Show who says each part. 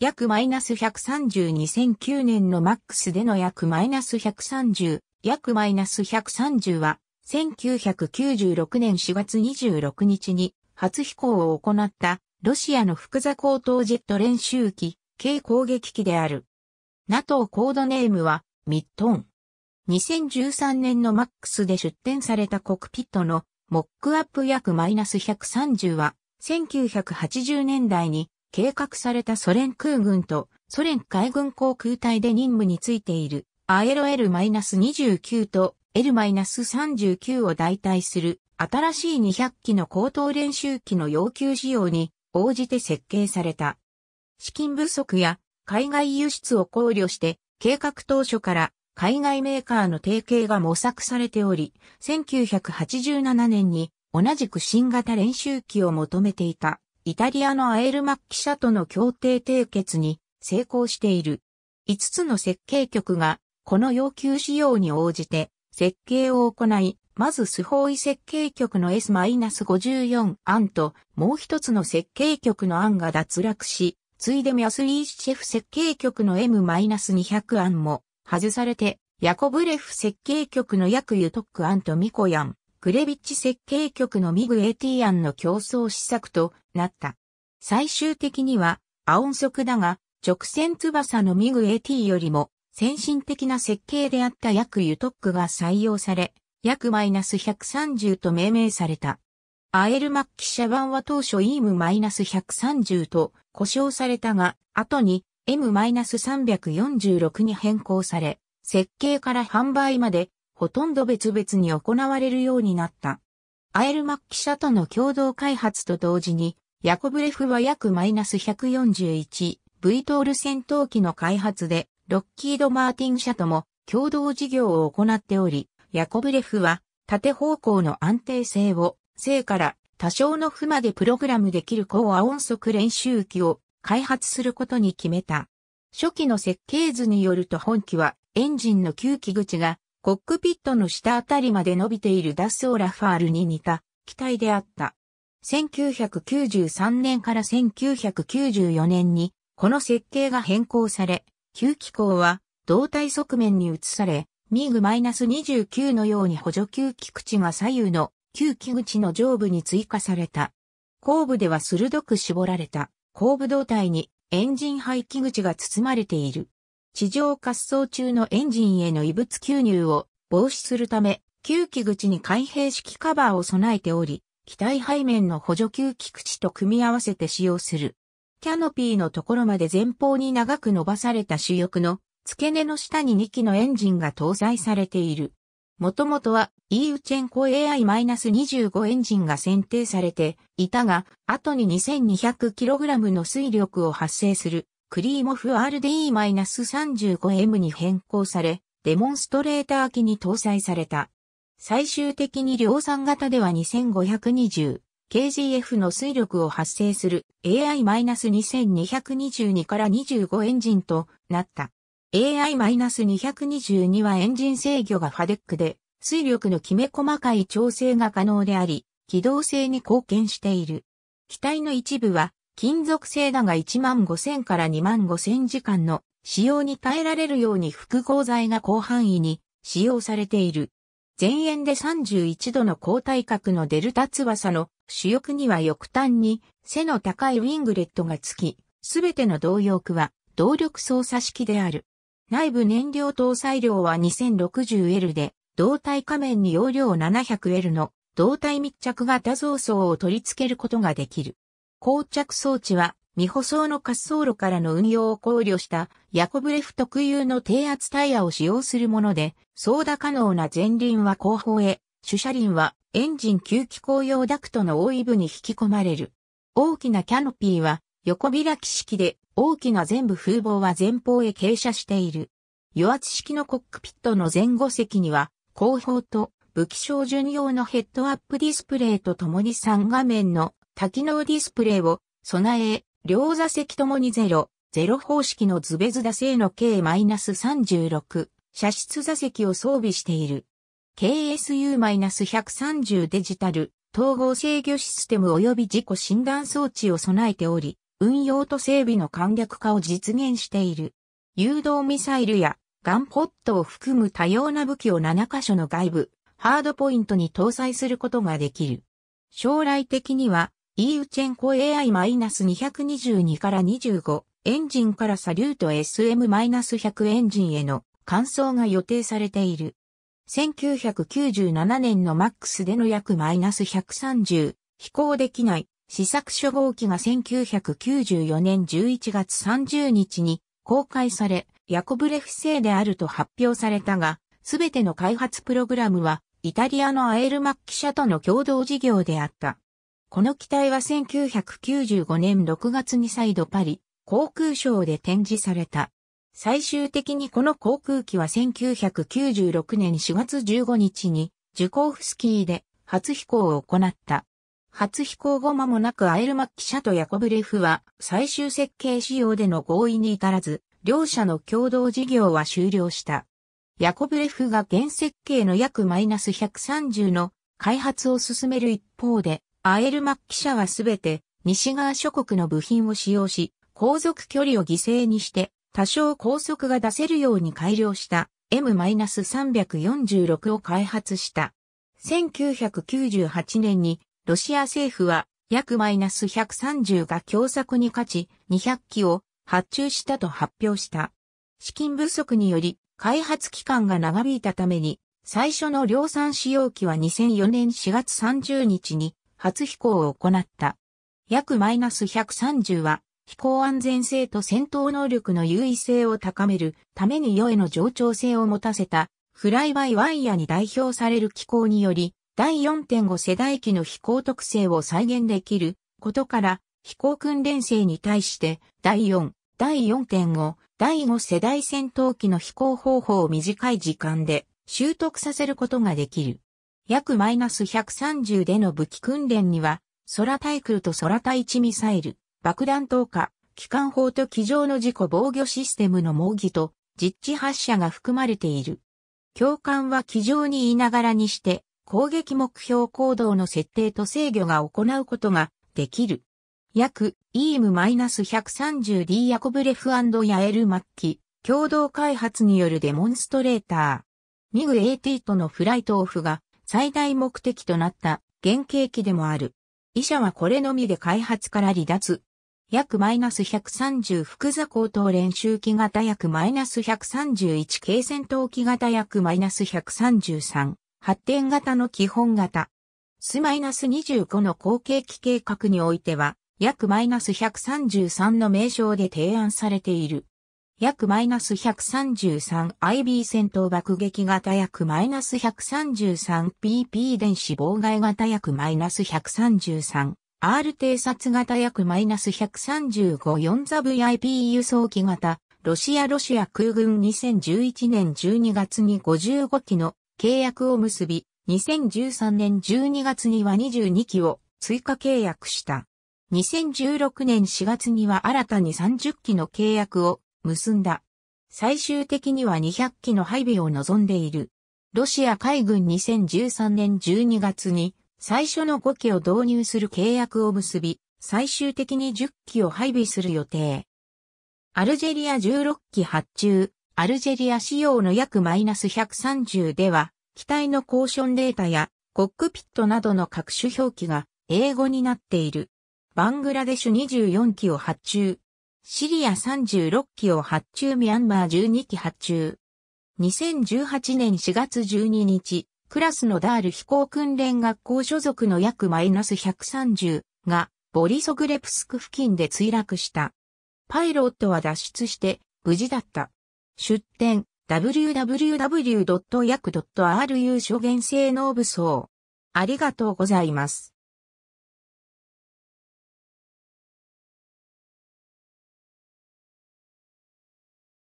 Speaker 1: 約マイナス130 2009年のマックスでの約マイナス130、約マイナス130は、1996年4月26日に初飛行を行ったロシアの複座高等ジェット練習機、軽攻撃機である。NATO コードネームはミットン。2013年のマックスで出展されたコクピットのモックアップ約マイナス130は1980年代に計画されたソ連空軍とソ連海軍航空隊で任務についているアエロ L-29 と L-39 を代替する新しい200機の高等練習機の要求仕様に応じて設計された。資金不足や海外輸出を考慮して計画当初から海外メーカーの提携が模索されており、1987年に同じく新型練習機を求めていた。イタリアのアエルマッキ社との協定締結に成功している。5つの設計局がこの要求仕様に応じて設計を行い、まずスホーイ設計局の S-54 案ともう一つの設計局の案が脱落し、ついでミアスリーシェフ設計局の M-200 案も外されて、ヤコブレフ設計局のヤクユトック案とミコヤンクレビッチ設計局のミグ・エティアンの競争施策となった。最終的には、アオン速だが、直線翼のミグ・エティよりも、先進的な設計であった約ユトックが採用され、約マイナス130と命名された。アエルマッキ社版は当初イームマイナス130と故障されたが、後に M-346 に変更され、設計から販売までほとんど別々に行われるようになった。アエルマッキ社との共同開発と同時に、ヤコブレフは約マイナス 141V トール戦闘機の開発で、ロッキード・マーティン社とも共同事業を行っており、ヤコブレフは縦方向の安定性を正から多少の負までプログラムできる高亜音速練習機を開発することに決めた。初期の設計図によると本機はエンジンの吸気口がコックピットの下あたりまで伸びているダスオラファールに似た機体であった。1993年から1994年にこの設計が変更され、旧機構は胴体側面に移され、ミーグ -29 のように補助吸気口が左右の吸気口の上部に追加された。後部では鋭く絞られた後部胴体にエンジン排気口が包まれている。地上滑走中のエンジンへの異物吸入を防止するため、吸気口に開閉式カバーを備えており、機体背面の補助吸気口と組み合わせて使用する。キャノピーのところまで前方に長く伸ばされた主翼の付け根の下に2機のエンジンが搭載されている。もともとは E ウチェンコ AI-25 エンジンが選定されていたが、後に 2200kg の水力を発生するクリーモフ RD-35M に変更され、デモンストレーター機に搭載された。最終的に量産型では 2520kgf の水力を発生する AI-2222 から25エンジンとなった。AI-222 はエンジン制御がファデックで、水力のきめ細かい調整が可能であり、機動性に貢献している。機体の一部は金属製だが1万5000から2万5000時間の使用に耐えられるように複合材が広範囲に使用されている。前縁で31度の高体格のデルタ翼の主翼には翼端に背の高いウィングレットがつき、すべての動翼は動力操作式である。内部燃料搭載量は 2060L で、胴体仮面に容量 700L の胴体密着型造装を取り付けることができる。膠着装置は、未舗装の滑走路からの運用を考慮したヤコブレフ特有の低圧タイヤを使用するもので、操舵可能な前輪は後方へ、主車輪はエンジン吸気口用ダクトの大い部に引き込まれる。大きなキャノピーは横開き式で大きな全部風防は前方へ傾斜している。余圧式のコックピットの前後席には後方と武器照準用のヘッドアップディスプレイと共に3画面の多機能ディスプレイを備え、両座席ともに0、0方式のズベズダ製の K-36 射出座席を装備している。KSU-130 デジタル統合制御システム及び自己診断装置を備えており、運用と整備の簡略化を実現している。誘導ミサイルやガンポットを含む多様な武器を7カ所の外部、ハードポイントに搭載することができる。将来的にはイーウチェンコ AI-222 から25、エンジンからサリュート SM-100 エンジンへの換装が予定されている。1997年の MAX での約マイナス130、飛行できない、試作初号機が1994年11月30日に公開され、ヤコブレフ製であると発表されたが、すべての開発プログラムは、イタリアのアエルマッキ社との共同事業であった。この機体は1995年6月に再度パリ航空ショーで展示された。最終的にこの航空機は1996年4月15日にジュコーフスキーで初飛行を行った。初飛行後間もなくアエルマッキ社とヤコブレフは最終設計仕様での合意に至らず、両社の共同事業は終了した。ヤコブレフが原設計の約マイナス130の開発を進める一方で、アエルマッキ社はすべて西側諸国の部品を使用し、航続距離を犠牲にして、多少高速が出せるように改良した M-346 を開発した。1998年にロシア政府は約マイナス130が強作に勝ち200機を発注したと発表した。資金不足により開発期間が長引いたために最初の量産使用期は2004年4月30日に初飛行を行った。約マイナス130は、飛行安全性と戦闘能力の優位性を高めるために世への上調性を持たせたフライバイワイヤに代表される機構により第4.5世代機の飛行特性を再現できることから飛行訓練生に対して第4、第4.5、第5世代戦闘機の飛行方法を短い時間で習得させることができる。約マイナス130での武器訓練には、空対空と空対地ミサイル、爆弾投下、機関砲と機上の事故防御システムの模擬と、実地発射が含まれている。教官は機上に言いながらにして、攻撃目標行動の設定と制御が行うことができる。約、イーム -130D ヤコブレフヤエル・マッキ、共同開発によるデモンストレーター。ミグ AT とのフライトオフが最大目的となった原型機でもある。医者はこれのみで開発から離脱。約マイナス130複座高等練習機型約マイナス131軽戦闘機型約マイナス133発展型の基本型。スマイナス25の後継機計画においては、約マイナス133の名称で提案されている。約 -133IB 戦闘爆撃型約 -133PP 電子妨害型約 -133R 偵察型約 -135-4 z VIP 輸送機型ロシアロシア空軍2011年12月に55機の契約を結び、2013年12月には22機を追加契約した。2016年4月には新たに30機の契約を結んだ。最終的には200機の配備を望んでいる。ロシア海軍2013年12月に最初の5機を導入する契約を結び、最終的に10機を配備する予定。アルジェリア16機発注、アルジェリア仕様の約マイナス130では、機体のコーションデータやコックピットなどの各種表記が英語になっている。バングラデシュ24機を発注、シリア36機を発注ミャンマー12機発注。2018年4月12日、クラスのダール飛行訓練学校所属の約マイナス130がボリソグレプスク付近で墜落した。パイロットは脱出して無事だった。出展 www.yak.ru 諸元性能武装。ありがとうございます。